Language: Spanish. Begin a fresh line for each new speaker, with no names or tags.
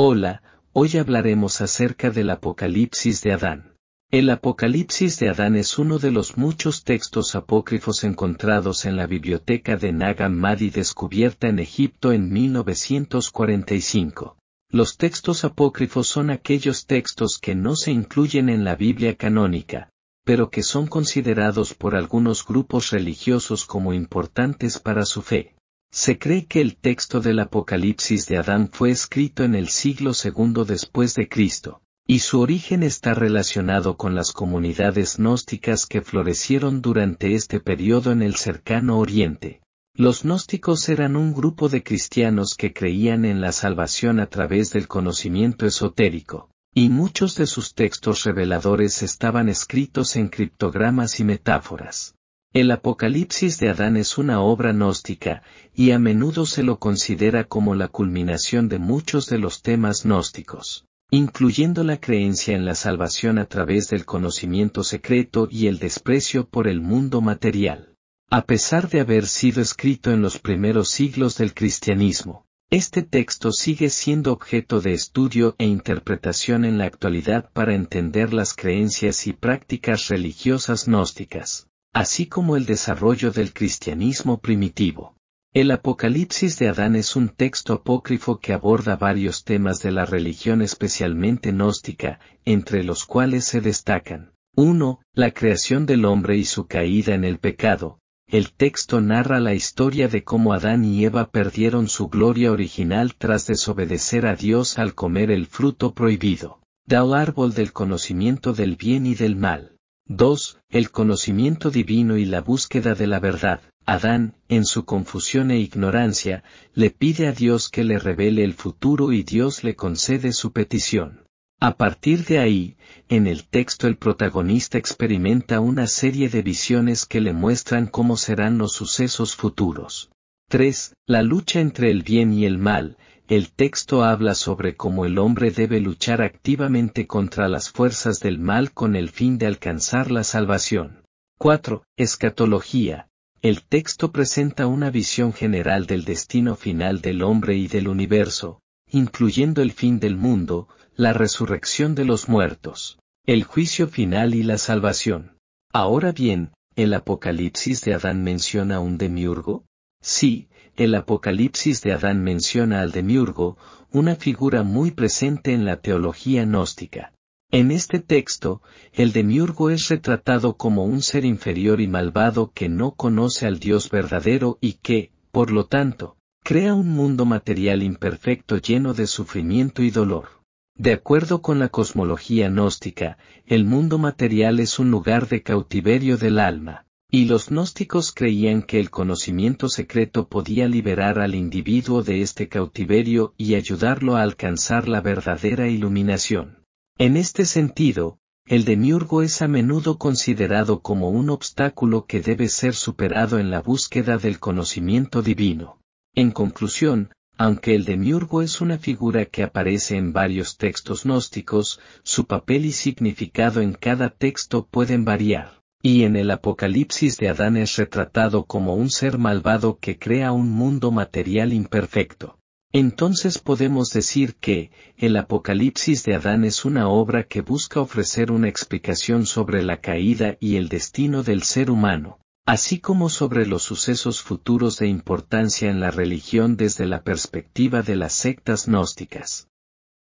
Hola, hoy hablaremos acerca del Apocalipsis de Adán. El Apocalipsis de Adán es uno de los muchos textos apócrifos encontrados en la biblioteca de Nag Hammadi descubierta en Egipto en 1945. Los textos apócrifos son aquellos textos que no se incluyen en la Biblia canónica, pero que son considerados por algunos grupos religiosos como importantes para su fe. Se cree que el texto del Apocalipsis de Adán fue escrito en el siglo II después de Cristo, y su origen está relacionado con las comunidades gnósticas que florecieron durante este periodo en el cercano Oriente. Los gnósticos eran un grupo de cristianos que creían en la salvación a través del conocimiento esotérico, y muchos de sus textos reveladores estaban escritos en criptogramas y metáforas. El Apocalipsis de Adán es una obra gnóstica, y a menudo se lo considera como la culminación de muchos de los temas gnósticos, incluyendo la creencia en la salvación a través del conocimiento secreto y el desprecio por el mundo material. A pesar de haber sido escrito en los primeros siglos del cristianismo, este texto sigue siendo objeto de estudio e interpretación en la actualidad para entender las creencias y prácticas religiosas gnósticas así como el desarrollo del cristianismo primitivo. El Apocalipsis de Adán es un texto apócrifo que aborda varios temas de la religión especialmente gnóstica, entre los cuales se destacan 1. La creación del hombre y su caída en el pecado. El texto narra la historia de cómo Adán y Eva perdieron su gloria original tras desobedecer a Dios al comer el fruto prohibido. Da árbol del conocimiento del bien y del mal. 2. El conocimiento divino y la búsqueda de la verdad. Adán, en su confusión e ignorancia, le pide a Dios que le revele el futuro y Dios le concede su petición. A partir de ahí, en el texto el protagonista experimenta una serie de visiones que le muestran cómo serán los sucesos futuros. 3. La lucha entre el bien y el mal, el texto habla sobre cómo el hombre debe luchar activamente contra las fuerzas del mal con el fin de alcanzar la salvación. 4. Escatología. El texto presenta una visión general del destino final del hombre y del universo, incluyendo el fin del mundo, la resurrección de los muertos, el juicio final y la salvación. Ahora bien, el Apocalipsis de Adán menciona un demiurgo, Sí, el Apocalipsis de Adán menciona al demiurgo, una figura muy presente en la teología gnóstica. En este texto, el demiurgo es retratado como un ser inferior y malvado que no conoce al Dios verdadero y que, por lo tanto, crea un mundo material imperfecto lleno de sufrimiento y dolor. De acuerdo con la cosmología gnóstica, el mundo material es un lugar de cautiverio del alma. Y los gnósticos creían que el conocimiento secreto podía liberar al individuo de este cautiverio y ayudarlo a alcanzar la verdadera iluminación. En este sentido, el demiurgo es a menudo considerado como un obstáculo que debe ser superado en la búsqueda del conocimiento divino. En conclusión, aunque el demiurgo es una figura que aparece en varios textos gnósticos, su papel y significado en cada texto pueden variar. Y en el Apocalipsis de Adán es retratado como un ser malvado que crea un mundo material imperfecto. Entonces podemos decir que, el Apocalipsis de Adán es una obra que busca ofrecer una explicación sobre la caída y el destino del ser humano, así como sobre los sucesos futuros de importancia en la religión desde la perspectiva de las sectas gnósticas.